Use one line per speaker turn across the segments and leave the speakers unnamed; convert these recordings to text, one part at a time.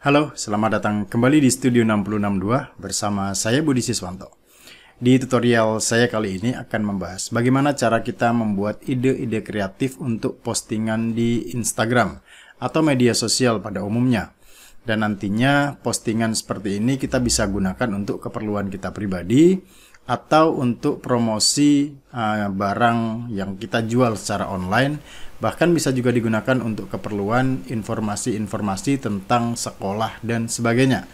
Halo, selamat datang kembali di Studio 662 bersama saya Budi Siswanto. Di tutorial saya kali ini akan membahas bagaimana cara kita membuat ide-ide kreatif untuk postingan di Instagram atau media sosial pada umumnya. Dan nantinya postingan seperti ini kita bisa gunakan untuk keperluan kita pribadi atau untuk promosi eh, barang yang kita jual secara online bahkan bisa juga digunakan untuk keperluan informasi-informasi tentang sekolah dan sebagainya.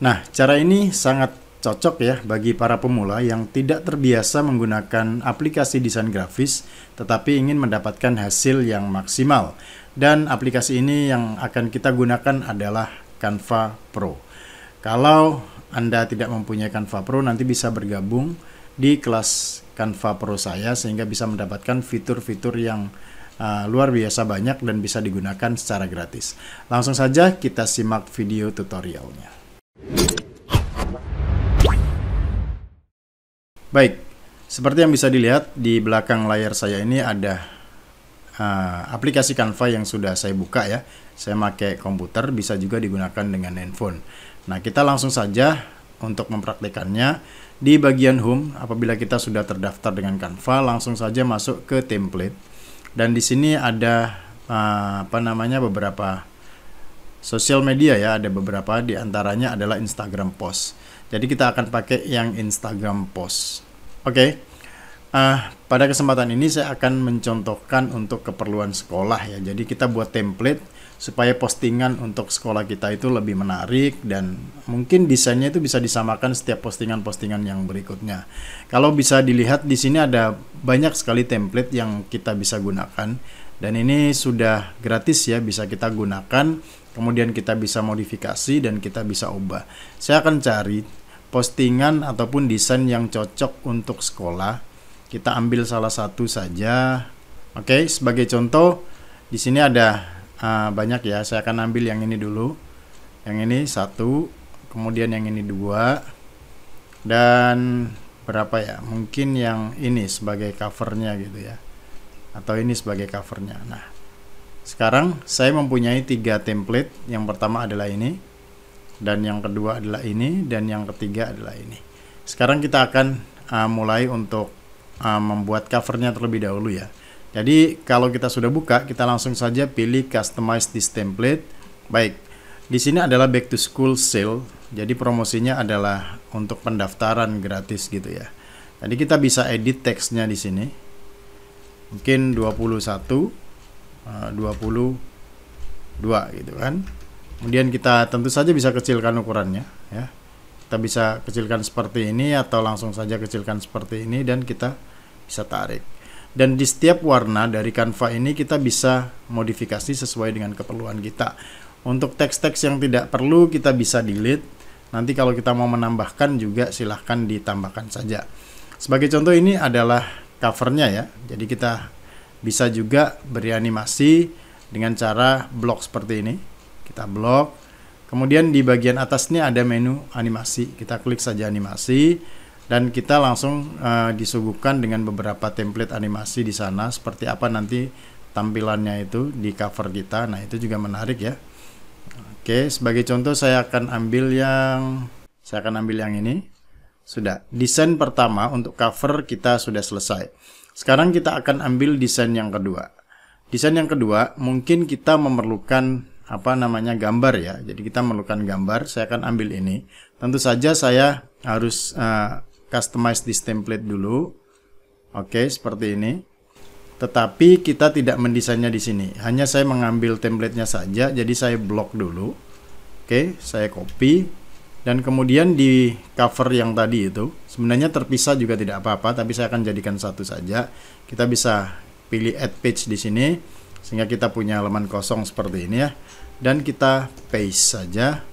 Nah, cara ini sangat cocok ya bagi para pemula yang tidak terbiasa menggunakan aplikasi desain grafis tetapi ingin mendapatkan hasil yang maksimal. Dan aplikasi ini yang akan kita gunakan adalah Canva Pro. Kalau Anda tidak mempunyai Canva Pro nanti bisa bergabung di kelas Canva Pro saya sehingga bisa mendapatkan fitur-fitur yang Eh, luar biasa banyak dan bisa digunakan secara gratis. Langsung saja kita simak video tutorialnya. Baik, seperti yang bisa dilihat di belakang layar saya ini ada uh, aplikasi Canva yang sudah saya buka ya. Saya pakai komputer, bisa juga digunakan dengan handphone. Nah, kita langsung saja untuk mempraktikannya di bagian home apabila kita sudah terdaftar dengan Canva langsung saja masuk ke template dan di sini ada uh, apa namanya beberapa sosial media ya, ada beberapa di antaranya adalah Instagram post. Jadi kita akan pakai yang Instagram post. Oke. Okay. Uh, eh, pada kesempatan ini saya akan mencontohkan untuk keperluan sekolah ya. Jadi kita buat template supaya postingan untuk sekolah kita itu lebih menarik dan mungkin desainnya itu bisa disamakan setiap postingan-postingan yang berikutnya. Kalau bisa dilihat di sini ada banyak sekali template yang kita bisa gunakan dan ini sudah gratis ya bisa kita gunakan kemudian kita bisa modifikasi dan kita bisa ubah. Saya akan cari postingan ataupun desain yang cocok untuk sekolah. Kita ambil salah satu saja. Oke, sebagai contoh di sini ada uh, banyak ya. Saya akan ambil yang ini dulu. Yang ini satu, kemudian yang ini dua, dan berapa ya? Mungkin yang ini sebagai covernya gitu ya, atau ini sebagai covernya. Nah, sekarang saya mempunyai tiga template. Yang pertama adalah ini, dan yang kedua adalah ini, dan yang ketiga adalah ini. Sekarang kita akan uh, mulai untuk uh, membuat covernya terlebih dahulu ya. Jadi kalau kita sudah buka, kita langsung saja pilih customize this template. Baik, di sini adalah back to school sale. Jadi promosinya adalah untuk pendaftaran gratis gitu ya. Jadi kita bisa edit teksnya di sini. Mungkin 21 22 eh, gitu kan. Kemudian kita tentu saja bisa kecilkan ukurannya ya. Kita bisa kecilkan seperti ini atau langsung saja kecilkan seperti ini dan kita bisa tarik dan di setiap warna dari Canva ini kita bisa modifikasi sesuai dengan keperluan kita. Untuk teks-teks yang tidak perlu kita bisa delete. Nanti kalau kita mau menambahkan juga silahkan ditambahkan saja. Sebagai contoh ini adalah covernya ya. Jadi kita bisa juga beri animasi dengan cara blok seperti ini. Kita blok. Kemudian di bagian atas ini ada menu animasi. Kita klik saja animasi dan kita langsung uh, disuguhkan dengan beberapa template animasi di sana seperti apa nanti tampilannya itu di cover kita nah itu juga menarik ya oke sebagai contoh saya akan ambil yang saya akan ambil yang ini sudah desain pertama untuk cover kita sudah selesai sekarang kita akan ambil desain yang kedua desain yang kedua mungkin kita memerlukan apa namanya gambar ya jadi kita memerlukan gambar saya akan ambil ini tentu saja saya harus uh, customize this template dulu. Oke, seperti ini. Tetapi kita tidak mendesainnya di sini. Hanya saya mengambil templatenya saja, jadi saya blok dulu. Oke, saya copy. Dan kemudian di cover yang tadi itu, sebenarnya terpisah juga tidak apa-apa, tapi saya akan jadikan satu saja. Kita bisa pilih add page di sini, sehingga kita punya halaman kosong seperti ini ya. Dan kita paste saja.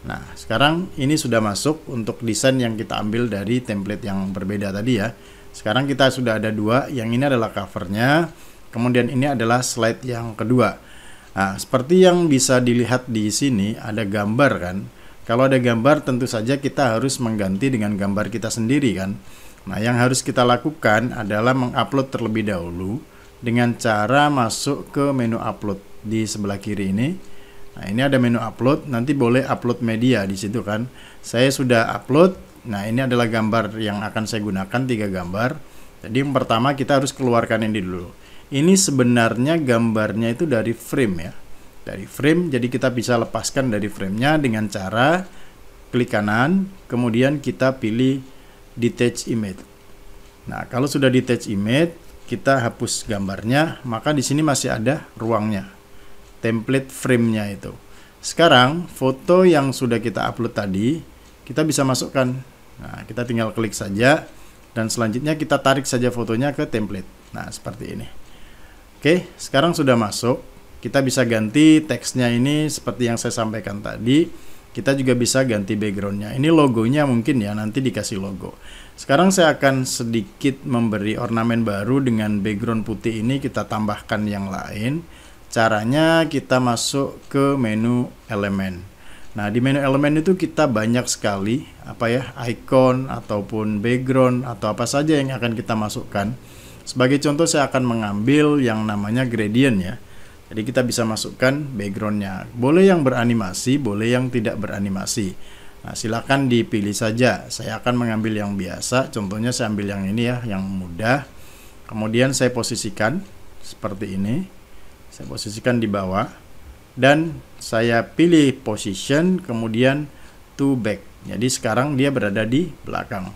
Nah, sekarang ini sudah masuk untuk desain yang kita ambil dari template yang berbeda tadi ya. Sekarang kita sudah ada dua, yang ini adalah covernya, kemudian ini adalah slide yang kedua. Nah, seperti yang bisa dilihat di sini, ada gambar kan. Kalau ada gambar, tentu saja kita harus mengganti dengan gambar kita sendiri kan. Nah, yang harus kita lakukan adalah mengupload terlebih dahulu dengan cara masuk ke menu upload di sebelah kiri ini Nah, ini ada menu upload, nanti boleh upload media di situ kan. Saya sudah upload. Nah, ini adalah gambar yang akan saya gunakan tiga gambar. Jadi yang pertama kita harus keluarkan ini dulu. Ini sebenarnya gambarnya itu dari frame ya. Dari frame jadi kita bisa lepaskan dari framenya dengan cara klik kanan, kemudian kita pilih detach image. Nah, kalau sudah detach image, kita hapus gambarnya, maka di sini masih ada ruangnya template framenya itu. Sekarang foto yang sudah kita upload tadi kita bisa masukkan. Nah, kita tinggal klik saja dan selanjutnya kita tarik saja fotonya ke template. Nah, seperti ini. Oke, sekarang sudah masuk. Kita bisa ganti teksnya ini seperti yang saya sampaikan tadi. Kita juga bisa ganti backgroundnya. Ini logonya mungkin ya, nanti dikasih logo. Sekarang saya akan sedikit memberi ornamen baru dengan background putih ini kita tambahkan yang lain. Caranya kita masuk ke menu elemen. Nah, di menu elemen itu kita banyak sekali apa ya, icon ataupun background atau apa saja yang akan kita masukkan. Sebagai contoh saya akan mengambil yang namanya gradient ya. Jadi kita bisa masukkan backgroundnya. Boleh yang beranimasi, boleh yang tidak beranimasi. Nah, silakan dipilih saja. Saya akan mengambil yang biasa. Contohnya saya ambil yang ini ya, yang mudah. Kemudian saya posisikan seperti ini saya posisikan di bawah dan saya pilih position kemudian to back jadi sekarang dia berada di belakang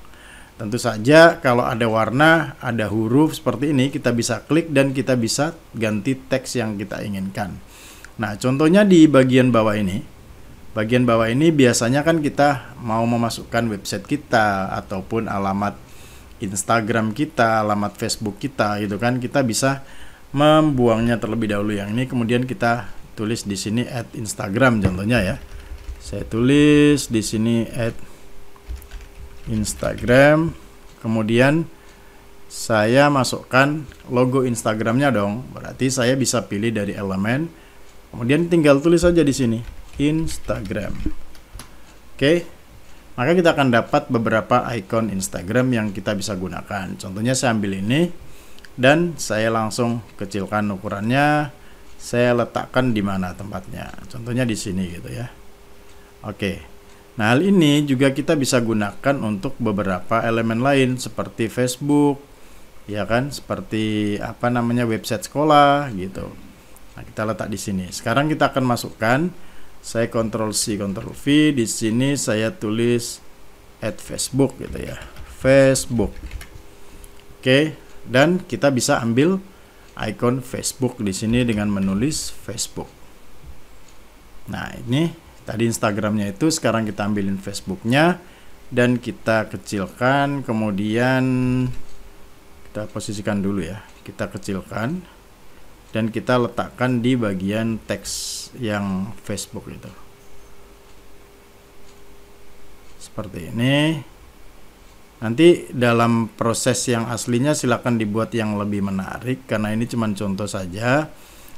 tentu saja kalau ada warna ada huruf seperti ini kita bisa klik dan kita bisa ganti teks yang kita inginkan nah contohnya di bagian bawah ini bagian bawah ini biasanya kan kita mau memasukkan website kita ataupun alamat Instagram kita, alamat Facebook kita gitu kan kita bisa membuangnya terlebih dahulu yang ini kemudian kita tulis di sini at Instagram contohnya ya saya tulis di sini at Instagram kemudian saya masukkan logo Instagramnya dong berarti saya bisa pilih dari elemen kemudian tinggal tulis saja di sini Instagram oke maka kita akan dapat beberapa icon Instagram yang kita bisa gunakan. Contohnya saya ambil ini, dan saya langsung kecilkan ukurannya saya letakkan di mana tempatnya contohnya di sini gitu ya oke nah hal ini juga kita bisa gunakan untuk beberapa elemen lain seperti Facebook ya kan seperti apa namanya website sekolah gitu nah kita letak di sini sekarang kita akan masukkan saya kontrol C kontrol V di sini saya tulis at Facebook gitu ya Facebook oke dan kita bisa ambil icon Facebook di sini dengan menulis Facebook. Nah, ini tadi Instagramnya itu sekarang kita ambilin Facebooknya dan kita kecilkan kemudian kita posisikan dulu ya kita kecilkan dan kita letakkan di bagian teks yang Facebook itu seperti ini Nanti dalam proses yang aslinya silakan dibuat yang lebih menarik karena ini cuma contoh saja.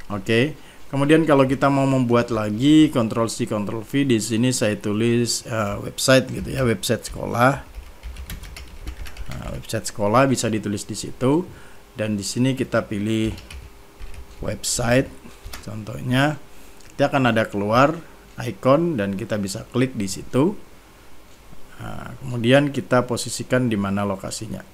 Oke. Kemudian kalau kita mau membuat lagi Ctrl C Ctrl V di sini saya tulis uh, website gitu ya, website sekolah. Uh, website sekolah bisa ditulis di situ dan di sini kita pilih website contohnya. Dia akan ada keluar icon dan kita bisa klik di situ. Nah, kemudian kita posisikan di mana lokasinya.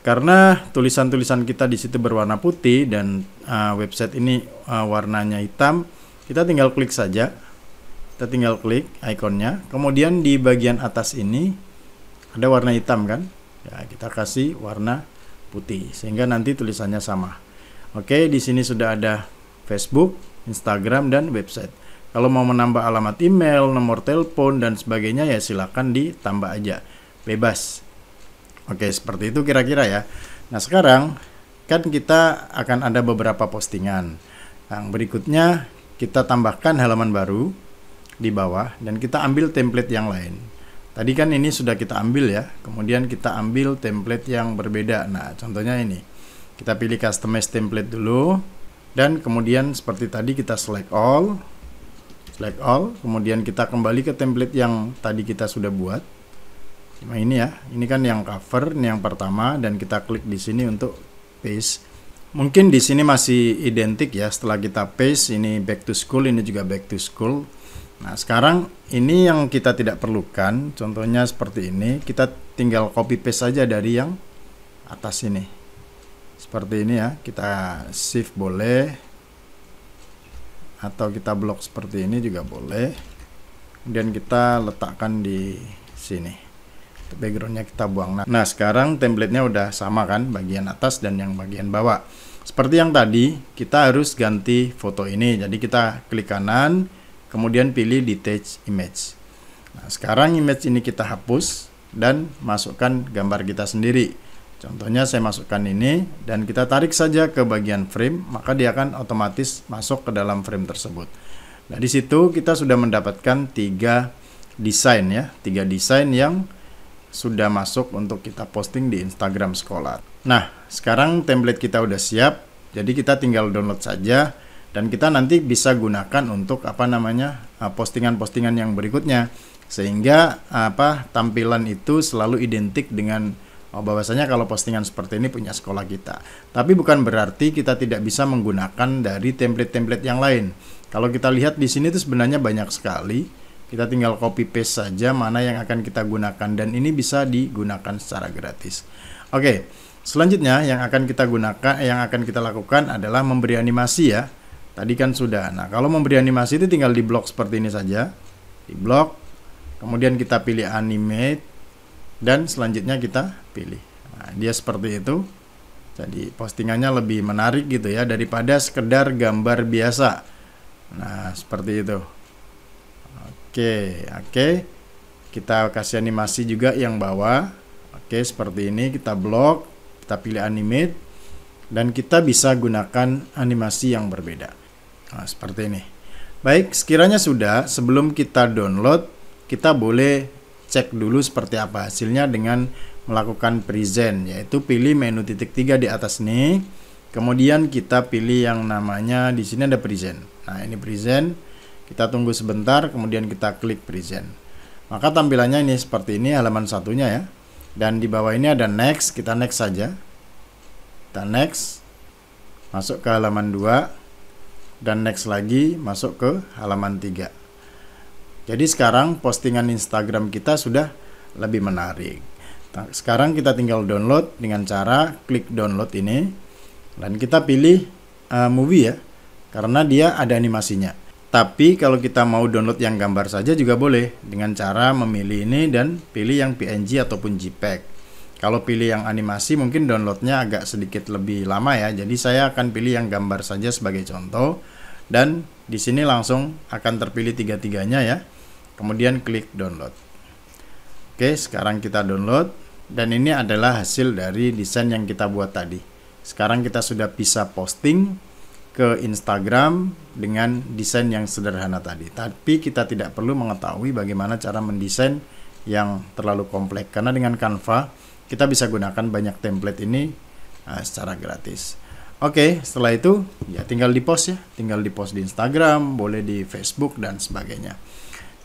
Karena tulisan-tulisan kita di situ berwarna putih dan uh, website ini uh, warnanya hitam, kita tinggal klik saja. Kita tinggal klik ikonnya. Kemudian di bagian atas ini ada warna hitam kan? Ya, kita kasih warna putih sehingga nanti tulisannya sama. Oke, di sini sudah ada Facebook, Instagram dan website. Kalau mau menambah alamat email, nomor telepon, dan sebagainya ya silahkan ditambah aja. Bebas. Oke, seperti itu kira-kira ya. Nah sekarang kan kita akan ada beberapa postingan. Yang berikutnya kita tambahkan halaman baru di bawah dan kita ambil template yang lain. Tadi kan ini sudah kita ambil ya. Kemudian kita ambil template yang berbeda. Nah, contohnya ini. Kita pilih customize template dulu dan kemudian seperti tadi kita select all select all kemudian kita kembali ke template yang tadi kita sudah buat nah ini ya ini kan yang cover ini yang pertama dan kita klik di sini untuk paste mungkin di sini masih identik ya setelah kita paste ini back to school ini juga back to school nah sekarang ini yang kita tidak perlukan contohnya seperti ini kita tinggal copy paste saja dari yang atas ini seperti ini ya kita shift boleh atau kita blok seperti ini juga boleh kemudian kita letakkan di sini backgroundnya kita buang nah, nah sekarang templatenya udah sama kan bagian atas dan yang bagian bawah seperti yang tadi kita harus ganti foto ini jadi kita klik kanan kemudian pilih detach image nah, sekarang image ini kita hapus dan masukkan gambar kita sendiri Contohnya saya masukkan ini dan kita tarik saja ke bagian frame, maka dia akan otomatis masuk ke dalam frame tersebut. Nah, di situ kita sudah mendapatkan tiga desain ya, tiga desain yang sudah masuk untuk kita posting di Instagram sekolah. Nah, sekarang template kita udah siap, jadi kita tinggal download saja dan kita nanti bisa gunakan untuk apa namanya eh, postingan-postingan yang berikutnya sehingga apa tampilan itu selalu identik dengan Oh, bahwasanya kalau postingan seperti ini punya sekolah kita. Tapi bukan berarti kita tidak bisa menggunakan dari template-template yang lain. Kalau kita lihat di sini itu sebenarnya banyak sekali. Kita tinggal copy paste saja mana yang akan kita gunakan dan ini bisa digunakan secara gratis. Oke. Selanjutnya yang akan kita gunakan yang akan kita lakukan adalah memberi animasi ya. Tadi kan sudah. Nah, kalau memberi animasi itu tinggal di blok seperti ini saja. Di blok kemudian kita pilih animate dan selanjutnya kita pilih nah, dia seperti itu jadi postingannya lebih menarik gitu ya daripada sekedar gambar biasa nah seperti itu oke oke kita kasih animasi juga yang bawah oke seperti ini kita blok kita pilih animate dan kita bisa gunakan animasi yang berbeda nah, seperti ini baik sekiranya sudah sebelum kita download kita boleh cek dulu seperti apa hasilnya dengan melakukan present yaitu pilih menu titik tiga di atas nih kemudian kita pilih yang namanya di sini ada present nah ini present kita tunggu sebentar kemudian kita klik present maka tampilannya ini seperti ini halaman satunya ya dan di bawah ini ada next kita next saja kita next masuk ke halaman 2 dan next lagi masuk ke halaman 3 jadi sekarang postingan Instagram kita sudah lebih menarik. Sekarang kita tinggal download dengan cara klik download ini dan kita pilih uh, movie ya karena dia ada animasinya. Tapi kalau kita mau download yang gambar saja juga boleh dengan cara memilih ini dan pilih yang PNG ataupun JPEG. Kalau pilih yang animasi mungkin downloadnya agak sedikit lebih lama ya. Jadi saya akan pilih yang gambar saja sebagai contoh dan di sini langsung akan terpilih tiga-tiganya ya kemudian klik download. Oke, sekarang kita download dan ini adalah hasil dari desain yang kita buat tadi. Sekarang kita sudah bisa posting ke Instagram dengan desain yang sederhana tadi. Tapi kita tidak perlu mengetahui bagaimana cara mendesain yang terlalu kompleks karena dengan Canva kita bisa gunakan banyak template ini uh, secara gratis. Oke, okay, setelah itu ya tinggal di post ya, tinggal di post di Instagram, boleh di Facebook dan sebagainya.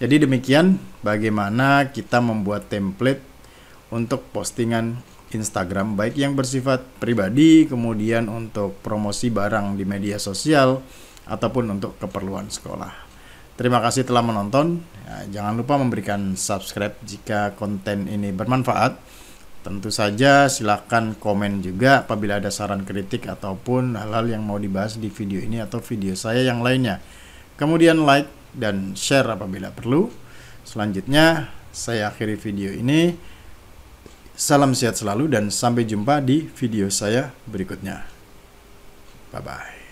Jadi demikian bagaimana kita membuat template untuk postingan Instagram baik yang bersifat pribadi kemudian untuk promosi barang di media sosial ataupun untuk keperluan sekolah. Terima kasih telah menonton. Ya, jangan lupa memberikan subscribe jika konten ini bermanfaat. Tentu saja silakan komen juga apabila ada saran kritik ataupun hal-hal yang mau dibahas di video ini atau video saya yang lainnya. Kemudian like, dan share apabila perlu. Selanjutnya, saya akhiri video ini. Salam sehat selalu dan sampai jumpa di video saya berikutnya. Bye-bye.